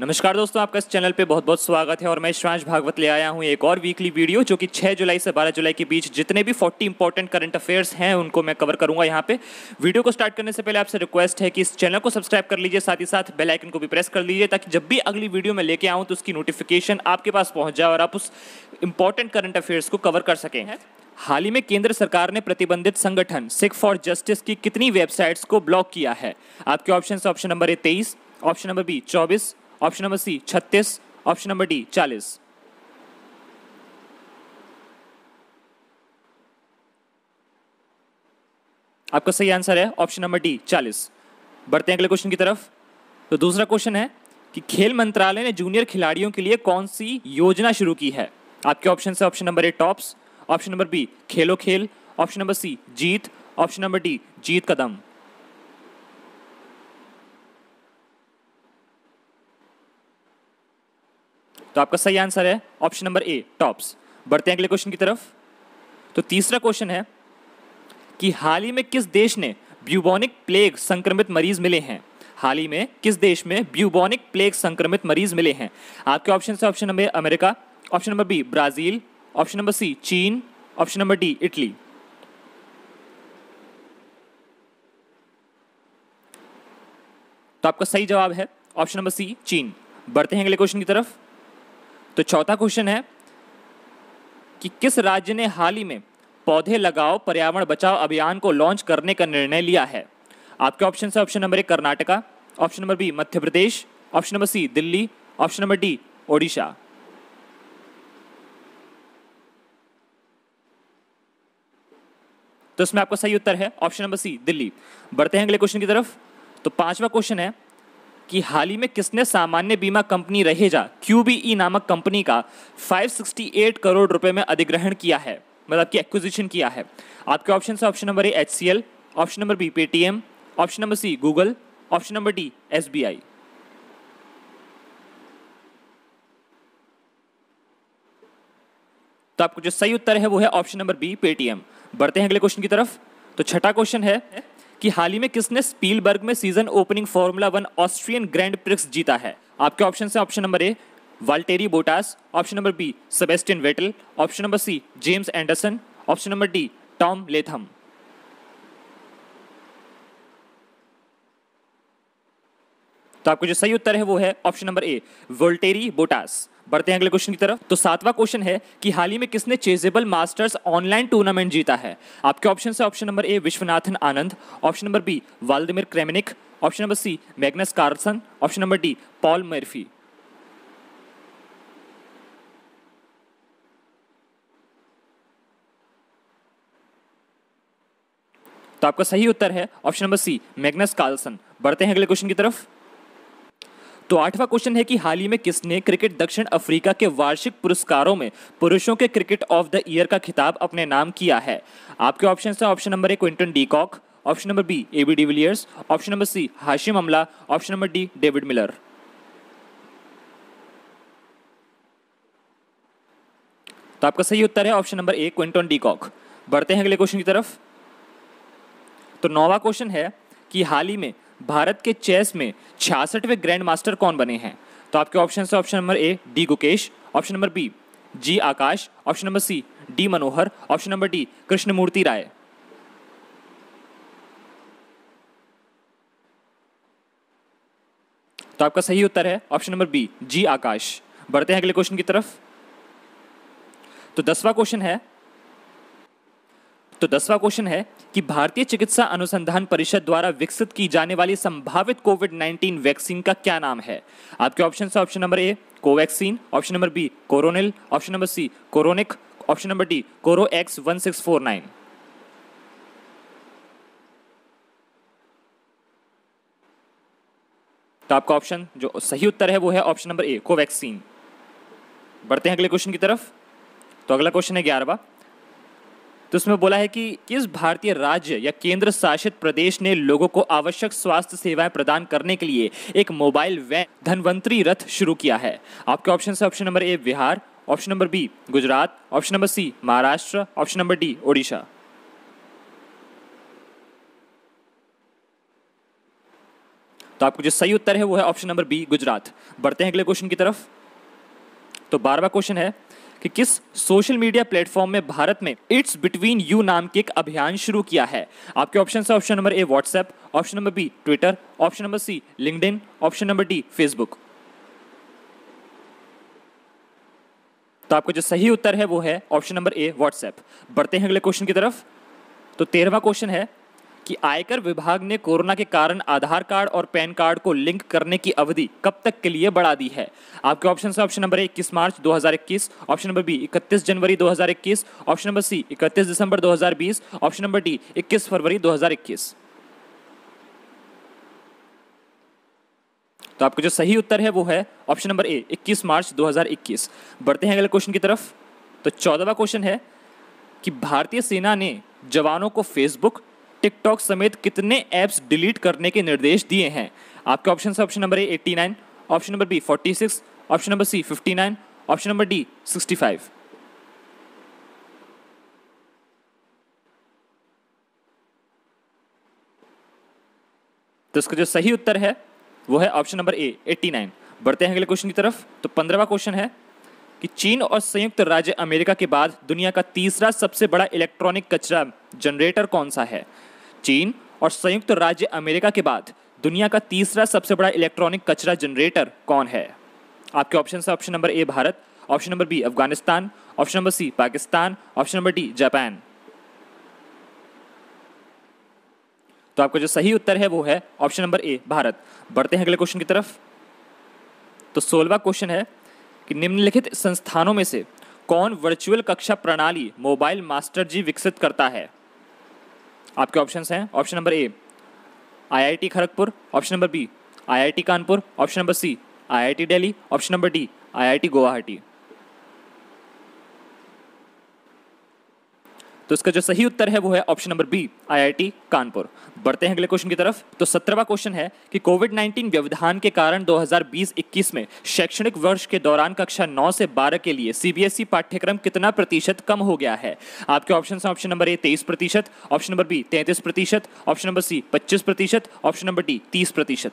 नमस्कार दोस्तों आपका इस चैनल पे बहुत बहुत स्वागत है और मैं श्रांश भागवत ले आया हूँ एक और वीकली वीडियो जो कि 6 जुलाई से 12 जुलाई के बीच जितने भी 40 इंपॉर्टेंट करंट अफेयर्स हैं उनको मैं कवर करूंगा यहाँ पे वीडियो को स्टार्ट करने से पहले आपसे रिक्वेस्ट है कि इस चैनल को सब्सक्राइब कर लीजिए साथ ही साथ बेलाइकन को भी प्रेस कर लीजिए ताकि जब भी अगली वीडियो में लेके आऊँ तो उसकी नोटिफिकेशन आपके पास पहुँच जाए और आप उस इंपॉर्टेंट करंट अफेयर्स को कवर कर सकें हाल ही में केंद्र सरकार ने प्रतिबंधित संगठन सिख फॉर जस्टिस की कितनी वेबसाइट्स को ब्लॉक किया है आपके ऑप्शन ऑप्शन नंबर ए तेईस ऑप्शन नंबर बी चौबीस ऑप्शन नंबर सी छत्तीस ऑप्शन नंबर डी चालीस आपका सही आंसर है ऑप्शन नंबर डी चालीस बढ़ते हैं अगले क्वेश्चन की तरफ तो दूसरा क्वेश्चन है कि खेल मंत्रालय ने जूनियर खिलाड़ियों के लिए कौन सी योजना शुरू की है आपके ऑप्शन है option number A TOPS option number B Khelo Khel option number C Jeet option number D Jeet Kadam तो आपका सही आंसर है ऑप्शन नंबर ए टॉप्स बढ़ते हैं अगले क्वेश्चन की तरफ तो तीसरा क्वेश्चन है कि हाल ही में किस देश ने ब्यूबॉनिक प्लेग संक्रमित मरीज मिले हैं हाल ही में किस देश में ब्यूबोनिक प्लेग संक्रमित मरीज मिले हैं आपके ऑप्शन है option number America option number B Brazil option number C चीन ऑप्शन नंबर डी इटली तो आपका सही जवाब है ऑप्शन नंबर सी चीन बढ़ते हैं अगले क्वेश्चन की तरफ तो चौथा क्वेश्चन है कि किस राज्य ने हाल ही में पौधे लगाओ पर्यावरण बचाओ अभियान को लॉन्च करने का निर्णय लिया है आपके ऑप्शन है ऑप्शन नंबर एक Karnataka option number B Madhya Pradesh option number C Delhi option number D Odisha तो इसमें आपका सही उत्तर है ऑप्शन नंबर सी दिल्ली बढ़ते हैं अगले क्वेश्चन की तरफ तो पांचवा क्वेश्चन है कि हाल ही में किसने सामान्य बीमा कंपनी रहेजा क्यू e नामक कंपनी का 568 करोड़ रुपए में अधिग्रहण किया है मतलब कि एक्विजिशन किया है आपके ऑप्शन है option number A H option number B Paytm option number C Google option number D S तो आपको जो सही उत्तर है वो है ऑप्शन नंबर बी पेटीएम बढ़ते हैं अगले क्वेश्चन की तरफ तो छठा क्वेश्चन है कि हाल ही में किसने स्पीलबर्ग में season opening formula one Austrian grand prix जीता है आपके ऑप्शन है option number A Valtteri Bottas option number B Sebastian Vettel option number C James Anderson option number D Tom Latham तो आपको जो सही उत्तर है वो है option number A Valtteri Bottas बढ़ते हैं अगले क्वेश्चन की तरफ तो सातवां क्वेश्चन है कि हाल ही में किसने चेजेबल मास्टर्स ऑनलाइन टूर्नामेंट जीता है आपके ऑप्शन है option number A Viswanathan Anand option number B Vladimir Kramnik option number C Magnus Carlsen option number D Paul Morphy तो आपका सही उत्तर है option number C Magnus Carlsen बढ़ते हैं अगले क्वेश्चन की तरफ तो आठवां क्वेश्चन है कि हाल ही में किसने क्रिकेट दक्षिण अफ्रीका के वार्षिक पुरस्कारों में पुरुषों के क्रिकेट ऑफ द ईयर का खिताब अपने नाम किया है आपके ऑप्शन है option number A Quinton de Kock option number B A B de Villiers option number C Hashim Amla option number D David Miller तो आपका सही उत्तर है option number A Quinton de Kock बढ़ते हैं अगले क्वेश्चन की तरफ तो नौवा क्वेश्चन है कि हाल ही में भारत के चेस में छियासठवें ग्रैंड मास्टर कौन बने हैं तो आपके ऑप्शन है option number A D Gukesh option number B G Akash option number C D Manohar option number D Krishnamurthy Rai तो आपका सही उत्तर है option number B G Akash बढ़ते हैं अगले क्वेश्चन की तरफ तो दसवां क्वेश्चन है तो दसवां क्वेश्चन है कि भारतीय चिकित्सा अनुसंधान परिषद द्वारा विकसित की जाने वाली संभावित कोविड 19 वैक्सीन का क्या नाम है आपके ऑप्शन है option number A Covaxin option number B Coronil option number C Coronic option number D Coro X one six four nine तो आपका ऑप्शन जो सही उत्तर है वो है ऑप्शन नंबर ए कोवैक्सीन बढ़ते हैं अगले क्वेश्चन की तरफ तो अगला क्वेश्चन है ग्यारहवा तो उसमें बोला है कि किस भारतीय राज्य या केंद्र शासित प्रदेश ने लोगों को आवश्यक स्वास्थ्य सेवाएं प्रदान करने के लिए एक मोबाइल वैन धनवंतरी रथ शुरू किया है आपके ऑप्शन है option number A Bihar option number B Gujarat option number C Maharashtra option number D Odisha तो आपको जो सही उत्तर है वो है ऑप्शन नंबर बी गुजरात बढ़ते हैं अगले क्वेश्चन की तरफ तो बारहवा क्वेश्चन है कि किस सोशल मीडिया प्लेटफॉर्म में भारत में इट्स बिटवीन यू नाम के एक अभियान शुरू किया है आपके ऑप्शन है option number A WhatsApp option number B Twitter option number C LinkedIn option number D Facebook तो आपका जो सही उत्तर है वो है ऑप्शन नंबर ए व्हाट्सएप बढ़ते हैं अगले क्वेश्चन की तरफ तो तेरहवा क्वेश्चन है कि आयकर विभाग ने कोरोना के कारण आधार कार्ड और पैन कार्ड को लिंक करने की अवधि कब तक के लिए बढ़ा दी है आपके ऑप्शन है ऑप्शन नंबर इक्कीस मार्च 2021 ऑप्शन नंबर बी इकतीस जनवरी 2021 ऑप्शन नंबर सी इकतीस दिसंबर 2020 ऑप्शन नंबर डी इक्कीस फरवरी 2021 तो आपका जो सही उत्तर है वो है ऑप्शन नंबर ए 21 मार्च 2021 बढ़ते हैं अगले क्वेश्चन की तरफ तो चौदहवा क्वेश्चन है कि भारतीय सेना ने जवानों को फेसबुक टिकटॉक समेत कितने ऐप्स डिलीट करने के निर्देश दिए हैं आपके ऑप्शन है option number A eighty nine option number B forty six option number C fifty nine option number D sixty five तो इसका जो सही उत्तर है वो है option number A eighty nine बढ़ते हैं अगले क्वेश्चन की तरफ तो पंद्रहवा क्वेश्चन है कि चीन और संयुक्त राज्य अमेरिका के बाद दुनिया का तीसरा सबसे बड़ा इलेक्ट्रॉनिक कचरा जनरेटर कौन सा है चीन और संयुक्त राज्य अमेरिका के बाद दुनिया का तीसरा सबसे बड़ा इलेक्ट्रॉनिक कचरा जनरेटर कौन है आपके ऑप्शन है option number A Bharat option number B Afghanistan option number C Pakistan option number D Japan तो आपका जो सही उत्तर है वो है ऑप्शन नंबर ए भारत बढ़ते हैं अगले क्वेश्चन की तरफ तो सोलवा क्वेश्चन है कि निम्नलिखित संस्थानों में से कौन वर्चुअल कक्षा प्रणाली मोबाइल मास्टर जी विकसित करता है आपके ऑप्शन हैं option number A IIT Kharagpur option number B IIT Kanpur option number C IIT Delhi option number D IIT Guwahati तो इसका जो सही उत्तर है वो है option number B IIT Kanpur बढ़ते हैं अगले क्वेश्चन की तरफ तो सत्रहवा क्वेश्चन है कि कोविड 19 व्यवधान के कारण 2020-21 में शैक्षणिक वर्ष के दौरान कक्षा 9 से 12 के लिए सीबीएसई e पाठ्यक्रम कितना प्रतिशत कम हो गया है आपके ऑप्शन ऑप्शन नंबर ए तेईस प्रतिशत ऑप्शन नंबर बी तैंतीस प्रतिशत ऑप्शन नंबर सी पच्चीस प्रतिशत ऑप्शन नंबर डी तीस प्रतिशत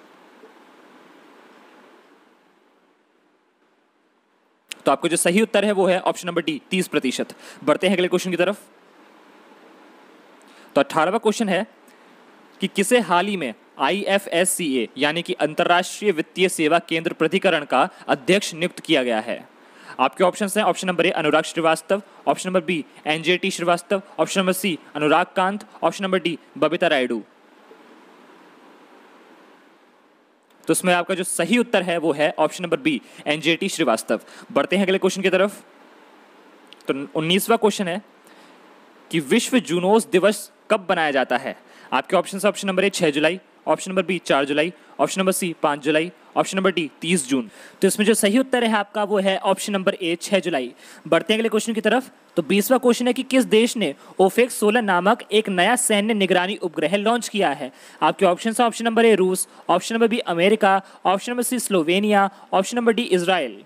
तो आपको जो सही उत्तर है वो है ऑप्शन नंबर डी तीस प्रतिशत बढ़ते हैं अगले क्वेश्चन की तरफ तो अठारहवा क्वेश्चन है कि किसे हाल ही में आई एफ एस सी ए यानी कि अंतर्राष्ट्रीय वित्तीय सेवा केंद्र प्राधिकरण का अध्यक्ष नियुक्त किया गया है आपके ऑप्शन हैं option number A Anurag Srivastava option number B N T Srivastava option number C Anurag Kant option number D Babita Raidu तो इसमें आपका जो सही उत्तर है वो है option number B N T Srivastava बढ़ते हैं अगले क्वेश्चन की तरफ तो उन्नीसवा क्वेश्चन है कि विश्व जूनोस दिवस कब बनाया जाता है आपके ऑप्शन ऑप्शन नंबर ए छः जुलाई ऑप्शन नंबर बी चार जुलाई ऑप्शन नंबर सी पाँच जुलाई ऑप्शन नंबर डी तीस जून तो इसमें जो सही उत्तर है आपका वो है ऑप्शन नंबर ए छः जुलाई बढ़ते हैं अगले क्वेश्चन की तरफ तो बीसवा क्वेश्चन है कि किस देश ने ओफेक सोलह नामक एक नया सैन्य निगरानी उपग्रह लॉन्च किया है आपके ऑप्शन ऑप्शन नंबर ए रूस option number B America option number C Slovenia option number D Israel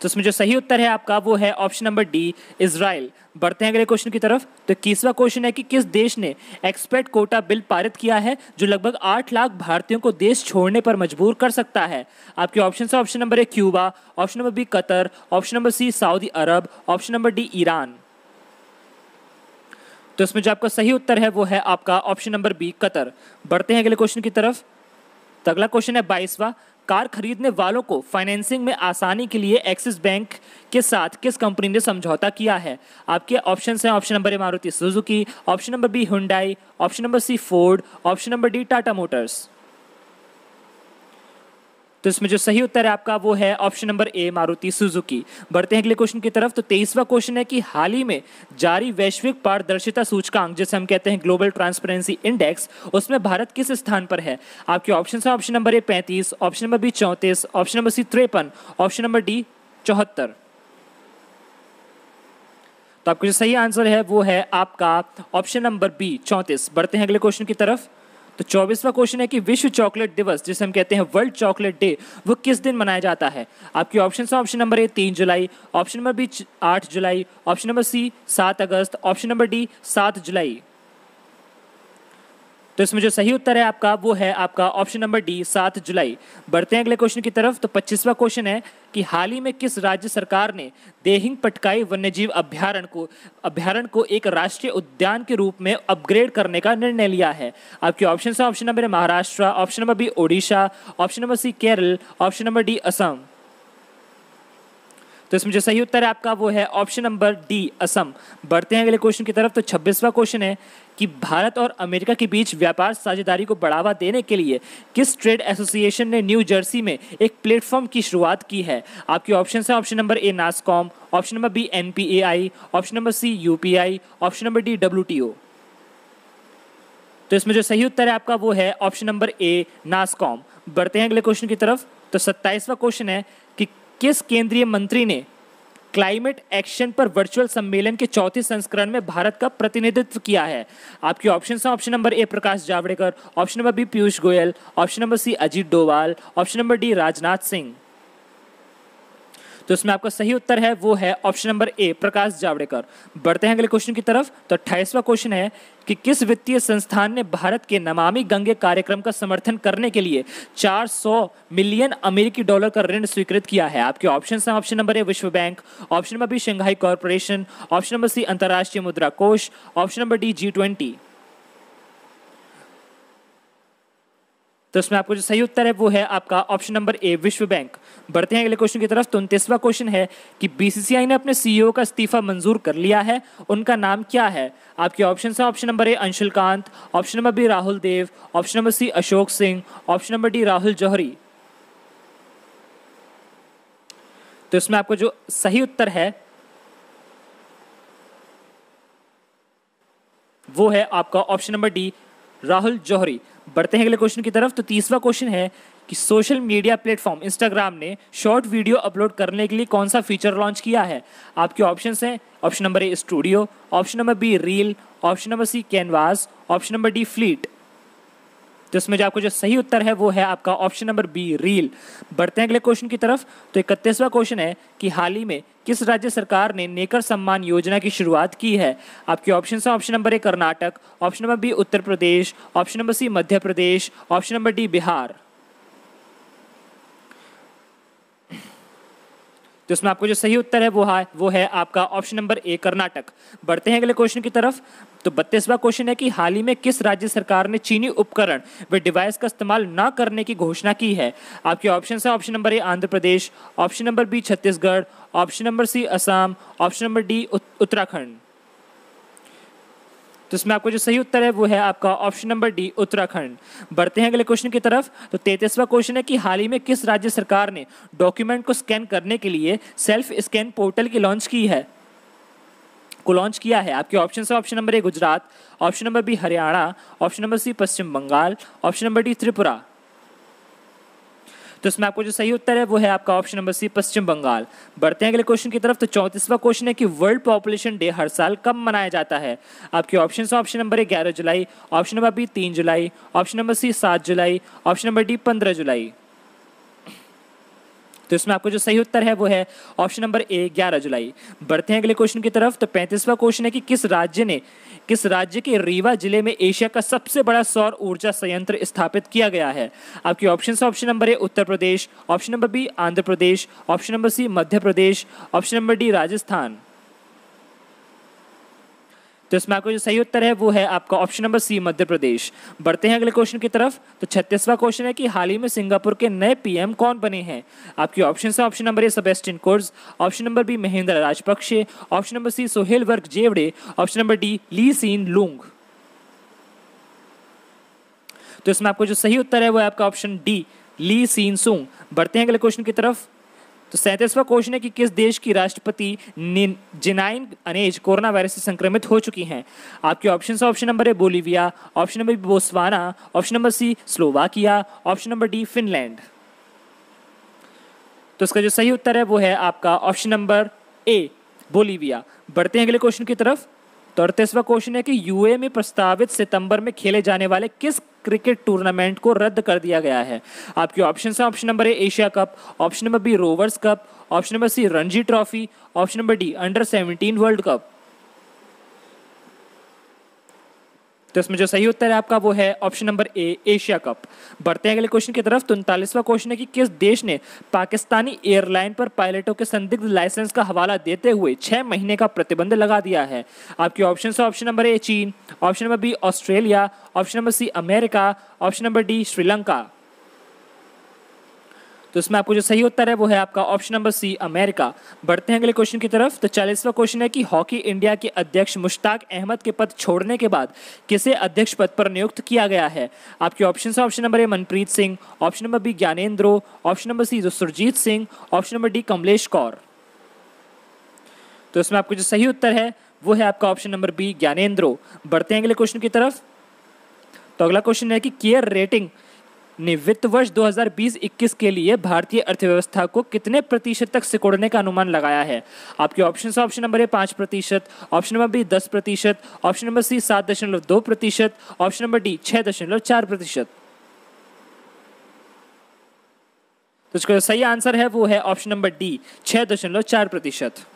तो इसमें जो सही उत्तर है आपका वो है ऑप्शन नंबर डी इसराइल बढ़ते हैं अगले क्वेश्चन की तरफ तो इक्कीसवा क्वेश्चन है कि किस देश ने एक्सपर्ट कोटा बिल पारित किया है जो लगभग आठ लाख भारतीयों को देश छोड़ने पर मजबूर कर सकता है आपके ऑप्शन है option number A Cuba option number B Qatar option number C सऊदी अरब ऑप्शन नंबर डी ईरान तो इसमें जो आपका सही उत्तर है वो है आपका ऑप्शन नंबर बी कतर बढ़ते हैं अगले क्वेश्चन की तरफ तो अगला क्वेश्चन है बाईसवा कार खरीदने वालों को फाइनेंसिंग में आसानी के लिए एक्सिस बैंक के साथ किस कंपनी ने समझौता किया है आपके ऑप्शन हैं option number A Maruti Suzuki option number B Hyundai option number C Ford option number D Tata Motors तो इसमें जो सही उत्तर है आपका वो है option number A Maruti Suzuki बढ़ते हैं अगले क्वेश्चन की तरफ तो तेईसवा क्वेश्चन है कि हाल ही में जारी वैश्विक पारदर्शिता सूचकांक जिसे हम कहते हैं ग्लोबल ट्रांसपेरेंसी इंडेक्स उसमें भारत किस स्थान पर है आपके ऑप्शन है ऑप्शन नंबर ए पैंतीस ऑप्शन नंबर बी चौंतीस ऑप्शन नंबर सी त्रेपन ऑप्शन नंबर डी चौहत्तर तो आपका जो सही आंसर है वो है आपका ऑप्शन नंबर बी चौंतीस बढ़ते हैं अगले क्वेश्चन की तरफ तो चौबीसवा क्वेश्चन है कि विश्व चॉकलेट दिवस जिसे हम कहते हैं वर्ल्ड चॉकलेट डे वो किस दिन मनाया जाता है आपके ऑप्शन है ऑप्शन नंबर ए तीन जुलाई ऑप्शन नंबर बी आठ जुलाई ऑप्शन नंबर सी सात अगस्त ऑप्शन नंबर डी सात जुलाई तो इसमें जो सही उत्तर है आपका वो है आपका ऑप्शन नंबर डी सात जुलाई बढ़ते हैं अगले क्वेश्चन की तरफ तो पच्चीसवा क्वेश्चन है कि हाल ही में किस राज्य सरकार ने देहिंग पटकाई वन्यजीव अभ्यारण को अभ्यारण को एक राष्ट्रीय उद्यान के रूप में अपग्रेड करने का निर्णय लिया है आपके ऑप्शन है option number Maharashtra option number B Odisha option number C Kerala option number D Assam तो इसमें जो सही उत्तर है आपका वो है ऑप्शन नंबर डी असम बढ़ते हैं अगले क्वेश्चन की तरफ तो छब्बीसवा क्वेश्चन है कि भारत और अमेरिका के बीच व्यापार साझेदारी को बढ़ावा देने के लिए किस ट्रेड एसोसिएशन ने न्यू जर्सी में एक प्लेटफॉर्म की शुरुआत की है आपके ऑप्शन है option number A NASSCOM option number B N option number C U option number D W तो इसमें जो सही उत्तर है आपका वो है ऑप्शन नंबर ए नासकॉम बढ़ते हैं अगले क्वेश्चन की तरफ तो सत्ताईसवा क्वेश्चन है कि किस केंद्रीय मंत्री ने क्लाइमेट एक्शन पर वर्चुअल सम्मेलन के चौथे संस्करण में भारत का प्रतिनिधित्व किया है आपके ऑप्शन हैं option number A Prakash Javadekar option number B Piyush Goyal option number C Ajit Doval option number D Rajnath Singh तो इसमें आपका सही उत्तर है वो है option number A Prakash Javadekar बढ़ते हैं अगले क्वेश्चन की तरफ तो अट्ठाईसवा क्वेश्चन है कि किस वित्तीय संस्थान ने भारत के नमामि गंगे कार्यक्रम का समर्थन करने के लिए 400 मिलियन अमेरिकी डॉलर का ऋण स्वीकृत किया है आपके ऑप्शन हैं ऑप्शन नंबर ए विश्व bank option number B Shanghai corporation option number C अंतर्राष्ट्रीय मुद्रा कोष option number D G twenty तो इसमें आपको जो सही उत्तर है वो है आपका ऑप्शन नंबर ए विश्व बैंक बढ़ते हैं अगले क्वेश्चन की तरफ तो उनतीसवा क्वेश्चन है कि बीसीसीआई ने अपने सीईओ e का इस्तीफा मंजूर कर लिया है उनका नाम क्या है आपके ऑप्शन है option number A Anshul Kant option number B Rahul Dev option number C Ashok Singh option number D Rahul Johri तो इसमें आपको जो सही उत्तर है वो है आपका option number D Rahul Johri बढ़ते हैं अगले क्वेश्चन की तरफ तो तीसरा क्वेश्चन है कि सोशल मीडिया प्लेटफॉर्म इंस्टाग्राम ने शॉर्ट वीडियो अपलोड करने के लिए कौन सा फीचर लॉन्च किया है आपके ऑप्शन हैं option number A studio option number B reel option number C canvas option number D fleet तो इसमें जो आपको जो सही उत्तर है वो है आपका ऑप्शन नंबर बी रील बढ़ते हैं अगले क्वेश्चन की तरफ तो इकतीसवा क्वेश्चन है कि हाल ही में किस राज्य सरकार ने नेकर सम्मान योजना की शुरुआत की है आपके ऑप्शन है option number A Karnataka option number B Uttar Pradesh option number C Madhya Pradesh option number D Bihar तो इसमें आपको जो सही उत्तर है वो है वो है आपका ऑप्शन नंबर ए कर्नाटक बढ़ते हैं अगले क्वेश्चन की तरफ तो बत्तीसवा क्वेश्चन है कि हाल ही में किस राज्य सरकार ने चीनी उपकरण व डिवाइस का इस्तेमाल न करने की घोषणा की है आपके ऑप्शन है option number A Andhra Pradesh option number B Chhattisgarh option number C Assam option number D Uttarakhand तो इसमें आपको जो सही उत्तर है वो है आपका ऑप्शन नंबर डी उत्तराखंड बढ़ते हैं अगले क्वेश्चन की तरफ तो तैतीसवा क्वेश्चन है कि हाल ही में किस राज्य सरकार ने डॉक्यूमेंट को स्कैन करने के लिए सेल्फ स्कैन पोर्टल की लॉन्च की है को लॉन्च किया है आपके ऑप्शन है option number A Gujarat option number B Haryana option number C Paschim Bengal option number D Tripura तो इसमें आपको जो सही उत्तर है वो है आपका option number C Paschim Bengal बढ़ते हैं अगले क्वेश्चन की तरफ तो चौंतीसवा क्वेश्चन है कि वर्ल्ड पॉपुलेशन डे हर साल कब मनाया जाता है आपके ऑप्शन ऑप्शन नंबर ए ग्यारह जुलाई ऑप्शन नंबर बी तीन जुलाई ऑप्शन नंबर सी सात जुलाई ऑप्शन नंबर डी पंद्रह जुलाई तो इसमें आपको जो सही उत्तर है वो है ऑप्शन नंबर ए ग्यारह जुलाई बढ़ते हैं अगले क्वेश्चन की तरफ तो पैंतीसवा क्वेश्चन है कि किस राज्य ने किस राज्य के रीवा जिले में एशिया का सबसे बड़ा सौर ऊर्जा संयंत्र स्थापित किया गया है आपके option option number A Uttar Pradesh option number B Andhra Pradesh option number C Madhya Pradesh option number D Rajasthan तो इसमें आपका जो सही उत्तर है वो है आपका ऑप्शन नंबर सी मध्य प्रदेश बढ़ते हैं अगले क्वेश्चन की तरफ तो छत्तीसवा क्वेश्चन है कि हाल ही में सिंगापुर के नए पीएम कौन बने हैं आपके ऑप्शन है ऑप्शन नंबर ए सबेस्टिन कोर्स option number B Mahendra Rajapaksa option number C सोहेल वर्ग जेवड़े option number D Lee Hsien Loong तो इसमें आपको जो सही उत्तर है वो है आपका ऑप्शन डी ली सीन सुंग बढ़ते हैं अगले क्वेश्चन की तरफ तो सैंतीसवा क्वेश्चन है कि किस देश की राष्ट्रपति जिनाइन अनेज कोरोना वायरस से संक्रमित हो चुकी हैं आपके ऑप्शन ऑप्शन नंबर है Bolivia option number B Botswana option number C Slovakia option number D Finland तो इसका जो सही उत्तर है वो है आपका ऑप्शन नंबर ए बोलीविया बढ़ते हैं अगले क्वेश्चन की तरफ तो अड़तीसवा क्वेश्चन है कि यूए में प्रस्तावित सितंबर में खेले जाने वाले किस क्रिकेट टूर्नामेंट को रद्द कर दिया गया है आपके ऑप्शन हैं option number A Asia Cup option number B Rovers Cup option number C Ranji Trophy option number D under seventeen World Cup तो इसमें जो सही उत्तर है आपका वो है option number A Asia Cup बढ़ते हैं अगले क्वेश्चन की तरफ तो क्वेश्चन है कि किस देश ने पाकिस्तानी एयरलाइन पर पायलटों के संदिग्ध लाइसेंस का हवाला देते हुए छह महीने का प्रतिबंध लगा दिया है आपके ऑप्शन है ऑप्शन नंबर ए चीन option number B Australia option number C America option number D Sri Lanka तो इसमें आपको जो सही उत्तर है वो है आपका ऑप्शन नंबर सी अमेरिका बढ़ते हैं अगले क्वेश्चन की तरफ तो चालीसवा क्वेश्चन है कि हॉकी इंडिया के अध्यक्ष मुश्ताक अहमद के पद छोड़ने के बाद किसे अध्यक्ष पद पर नियुक्त किया गया है आपके ऑप्शन है option number A Manpreet Singh option number B Gyanendro option number C जो Surjit Singh option number D Kamlesh Kaur तो इसमें आपको जो सही उत्तर है वो है आपका ऑप्शन नंबर बी ज्ञानेन्द्रो बढ़ते हैं अगले क्वेश्चन की तरफ तो अगला क्वेश्चन है कि केयर रेटिंग ने वित्त वर्ष 2020-21 के लिए भारतीय अर्थव्यवस्था को कितने प्रतिशत तक सिकुड़ने का अनुमान लगाया है आपके ऑप्शन ऑप्शन नंबर ए पाँच प्रतिशत ऑप्शन नंबर बी दस प्रतिशत ऑप्शन नंबर सी सात दशमलव दो प्रतिशत ऑप्शन नंबर डी छः दशमलव चार प्रतिशत तो इसका सही आंसर है वो है ऑप्शन नंबर डी छः दशमलव चार प्रतिशत